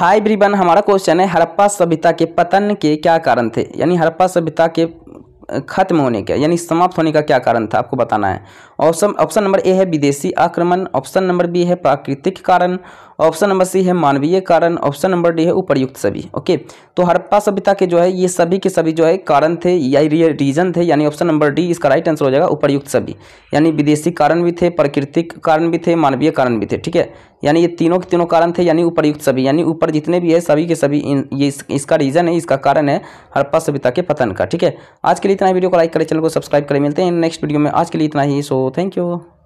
high ब्रीबन हमारा question है हड़प्पा सभ्यता के पतन के क्या कारण थे यानी हड़प्पा सभ्यता के खत्म होने का यानी समाप्त होने का क्या कारण था आपको बताना है ऑप्शन ऑप्शन नंबर ए है विदेशी आक्रमण ऑप्शन नंबर बी है प्राकृतिक कारण ऑप्शन नंबर सी है मानवीय कारण ऑप्शन नंबर डी है उपरयुक्त सभी ओके तो हड़प्पा सभ्यता के जो है ये सभी के सभी जो है कारण थे या रीजन थे यानी ऑप्शन नंबर डी इसका राइट आंसर हो जाएगा उपरयुक्त सभी यानी विदेशी कारण भी थे प्राकृतिक कारण भी थे मानवीय कारण भी थे ठीक है यानी ये तीनों के तीनों कारण थे यानी उपरयुक्त सभी यानी ऊपर जितने भी है सभी के सभी इन, ये इस, इसका रीजन है इसका कारण है हड़प्पा सभ्यता के पतन का ठीक है आज के लिए इतना वीडियो को लाइक करें चैनल को सब्सक्राइब करें मिलते हैं नेक्स्ट वीडियो में आज के लिए इतना ही सो थैंक यू